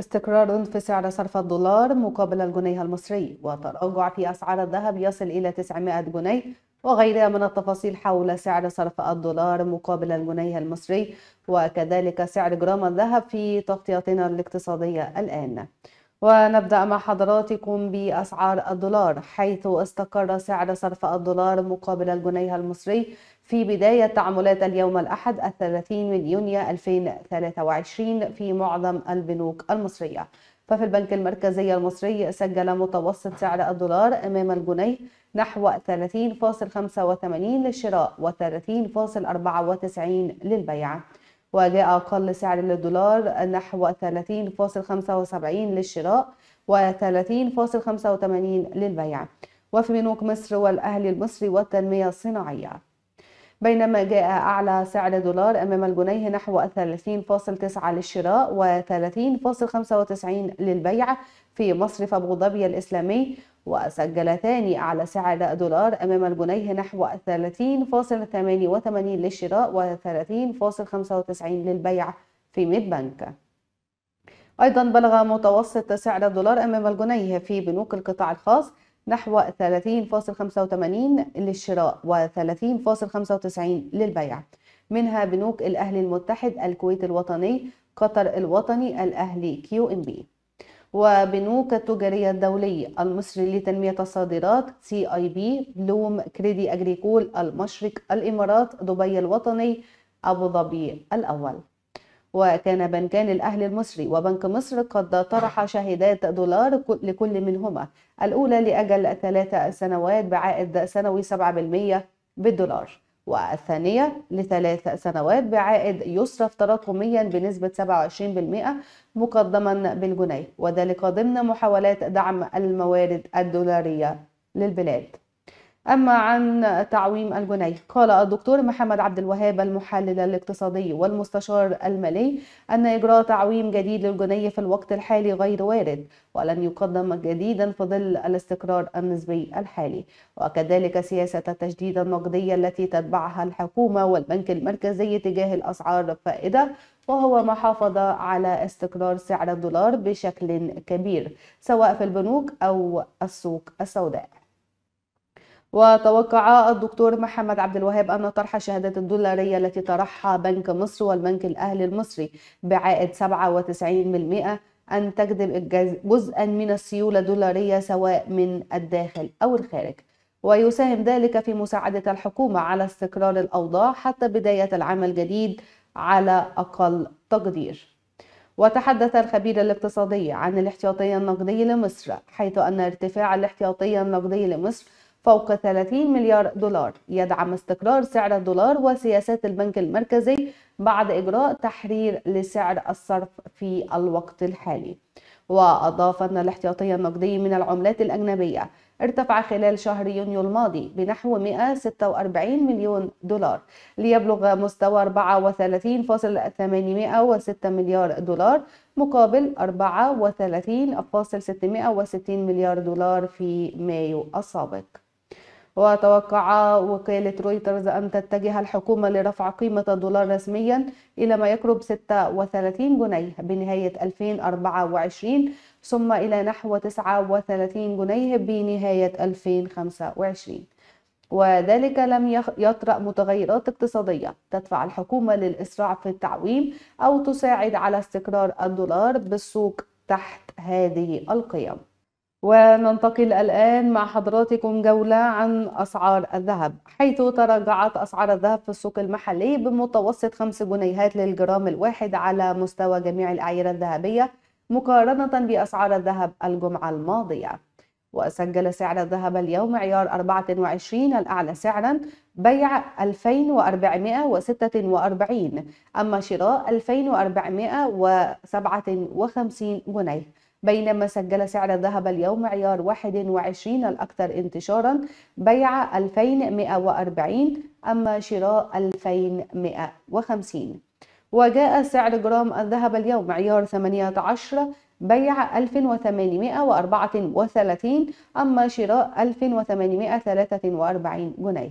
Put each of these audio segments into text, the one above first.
استقرار في سعر صرف الدولار مقابل الجنيه المصري وتراجع في أسعار الذهب يصل إلى 900 جنيه وغيرها من التفاصيل حول سعر صرف الدولار مقابل الجنيه المصري وكذلك سعر جرام الذهب في تغطيتنا الاقتصادية الآن ونبدأ مع حضراتكم بأسعار الدولار حيث استقر سعر صرف الدولار مقابل الجنيه المصري في بداية تعاملات اليوم الأحد الثلاثين من يونيو 2023 في معظم البنوك المصرية ففي البنك المركزي المصري سجل متوسط سعر الدولار أمام الجنيه نحو 30.85 للشراء و 30.94 للبيع وجاء أقل سعر للدولار نحو 30.75 للشراء و30.85 للبيع وفي بنوك مصر والأهلي المصري والتنمية الصناعية بينما جاء أعلى سعر دولار أمام الجنيه نحو 30.9 للشراء و30.95 للبيع في مصرف أبو ظبي الإسلامي وسجل ثاني أعلى سعر دولار أمام الجنيه نحو 30.88 للشراء و30.95 للبيع في ميد بنك أيضا بلغ متوسط سعر الدولار أمام الجنيه في بنوك القطاع الخاص نحو 30.85 للشراء و30.95 للبيع منها بنوك الأهلي المتحد الكويت الوطني قطر الوطني الأهلي كيو إم بي وبنوك التجارية الدولي المصري لتنمية الصادرات سي اي بي بلوم كريدي أجريكول المشرق الإمارات دبي الوطني أبو ظبي الأول وكان بنكان الأهلي المصري وبنك مصر قد طرح شهادات دولار لكل منهما الأولى لأجل ثلاث سنوات بعائد سنوي 7% بالدولار والثانية لثلاث سنوات بعائد يصرف تراكميا بنسبة 27% مقدما بالجنيه وذلك ضمن محاولات دعم الموارد الدولارية للبلاد أما عن تعويم الجنيه قال الدكتور محمد عبد الوهاب المحلل الاقتصادي والمستشار المالي أن إجراء تعويم جديد للجنيه في الوقت الحالي غير وارد ولن يقدم جديدا في ظل الاستقرار النسبي الحالي وكذلك سياسة التجديد النقدية التي تتبعها الحكومة والبنك المركزي تجاه الأسعار الفائدة وهو ما حافظ على استقرار سعر الدولار بشكل كبير سواء في البنوك أو السوق السوداء وتوقع الدكتور محمد عبد الوهاب أن طرح الشهادات الدولارية التي طرحها بنك مصر والبنك الأهلي المصري بعائد 97% أن تجذب جزءا من السيولة الدولارية سواء من الداخل أو الخارج ويساهم ذلك في مساعدة الحكومة على استقرار الأوضاع حتى بداية العام الجديد على أقل تقدير وتحدث الخبير الاقتصادي عن الاحتياطي النقدي لمصر حيث أن ارتفاع الاحتياطي النقدي لمصر فوق 30 مليار دولار يدعم استقرار سعر الدولار وسياسات البنك المركزي بعد إجراء تحرير لسعر الصرف في الوقت الحالي وأضاف أن الاحتياطي النقدي من العملات الأجنبية ارتفع خلال شهر يونيو الماضي بنحو 146 مليون دولار ليبلغ مستوى 34.806 مليار دولار مقابل 34.660 مليار دولار في مايو السابق وتوقع وكالة رويترز أن تتجه الحكومة لرفع قيمة الدولار رسميا إلى ما يقرب 36 جنيه بنهاية 2024 ثم إلى نحو 39 جنيه بنهاية 2025 وذلك لم يطرأ متغيرات اقتصادية تدفع الحكومة للإسراع في التعويم أو تساعد على استقرار الدولار بالسوق تحت هذه القيم وننتقل الآن مع حضراتكم جولة عن أسعار الذهب حيث تراجعت أسعار الذهب في السوق المحلي بمتوسط 5 جنيهات للجرام الواحد على مستوى جميع الأعيرة الذهبية مقارنة بأسعار الذهب الجمعة الماضية وسجل سعر الذهب اليوم عيار 24 الأعلى سعرا بيع 2446 أما شراء 2457 جنيه بينما سجل سعر الذهب اليوم عيار 21 الأكثر انتشارا بيع 2140 أما شراء 2150 وجاء سعر جرام الذهب اليوم عيار 18 بيع 1834 أما شراء 1843 جنيه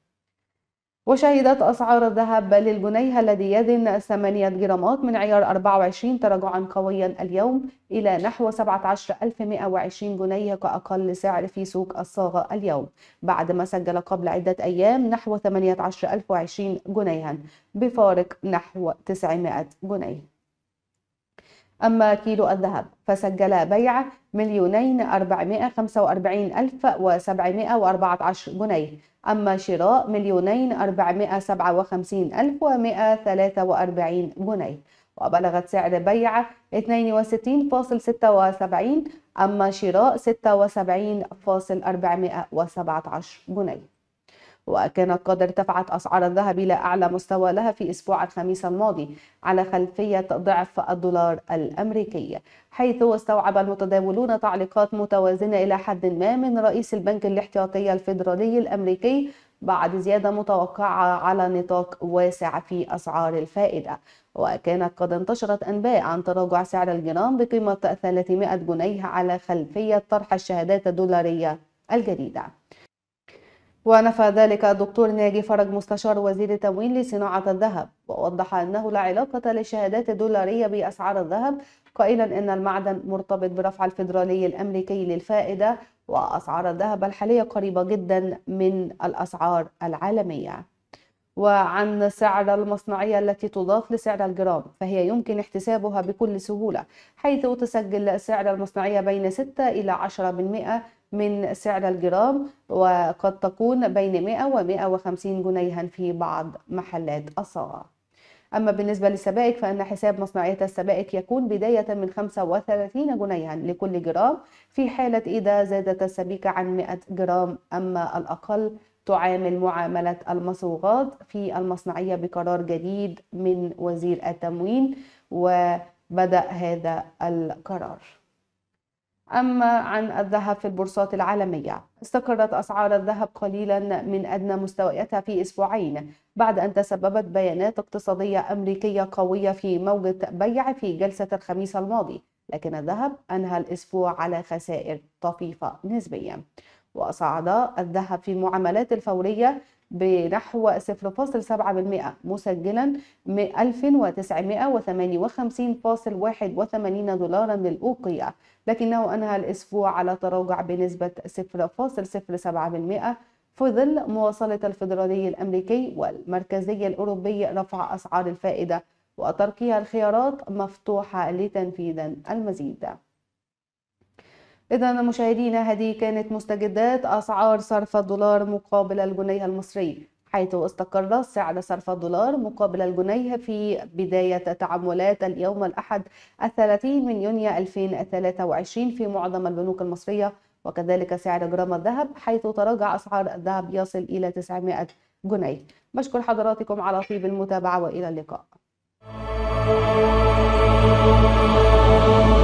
وشهدت أسعار الذهب للجنيه الذي يزن 8 جرامات من عيار 24 تراجعا قويا اليوم إلى نحو 17120 جنيه كأقل سعر في سوق الصاغة اليوم بعدما سجل قبل عدة أيام نحو 18020 جنيها بفارق نحو 900 جنيه أما كيلو الذهب فسجل بيع مليونين أربعمائة خمسة وأربعين ألف وسبعمائة وأربعة عشر جنيه أما شراء مليونين أربعمائة سبعة وخمسين ألف ومائة ثلاثة وأربعين جنيه وبلغت سعر بيع 62.76 أما شراء 76.417 جنيه وكانت قد ارتفعت أسعار الذهب إلى أعلى مستوى لها في أسبوع الخميس الماضي على خلفية ضعف الدولار الأمريكي حيث استوعب المتداولون تعليقات متوازنة إلى حد ما من رئيس البنك الاحتياطي الفيدرالي الأمريكي بعد زيادة متوقعة على نطاق واسع في أسعار الفائدة وكانت قد انتشرت أنباء عن تراجع سعر الجرام بقيمة 300 جنيه على خلفية طرح الشهادات الدولارية الجديدة ونفى ذلك الدكتور ناجي فرج مستشار وزير التموين لصناعة الذهب ووضح أنه لا علاقة للشهادات الدولارية بأسعار الذهب قائلا أن المعدن مرتبط برفع الفيدرالي الأمريكي للفائدة وأسعار الذهب الحالية قريبة جدا من الأسعار العالمية وعن سعر المصنعية التي تضاف لسعر الجرام فهي يمكن احتسابها بكل سهولة حيث تسجل سعر المصنعية بين 6 إلى 10% من سعر الجرام وقد تكون بين 100 و 150 جنيها في بعض محلات الصاغة أما بالنسبة للسبائك فإن حساب مصنعية السبائك يكون بداية من 35 جنيها لكل جرام في حالة إذا زادت السبيكة عن 100 جرام أما الأقل تعامل معاملة المصوغات في المصنعية بقرار جديد من وزير التموين وبدأ هذا القرار أما عن الذهب في البورصات العالمية استقرت أسعار الذهب قليلا من أدنى مستوياتها في أسبوعين بعد أن تسببت بيانات اقتصادية أمريكية قوية في موجة بيع في جلسة الخميس الماضي لكن الذهب أنهى الأسبوع على خسائر طفيفة نسبيا وصعد الذهب في المعاملات الفورية بنحو 0.7% مسجلا 1958.81 دولارا للأوقية لكنه أنهى الأسبوع على تراجع بنسبة 0.07% في ظل مواصلة الفيدرالي الأمريكي والمركزي الأوروبي رفع أسعار الفائدة وتركها الخيارات مفتوحة لتنفيذ المزيد إذا مشاهدينا هذه كانت مستجدات أسعار صرف الدولار مقابل الجنيه المصري حيث استقر سعر صرف الدولار مقابل الجنيه في بداية تعاملات اليوم الأحد الثلاثين من يونيو 2023 في معظم البنوك المصرية وكذلك سعر جرام الذهب حيث تراجع أسعار الذهب يصل إلى 900 جنيه بشكر حضراتكم على طيب المتابعة وإلى اللقاء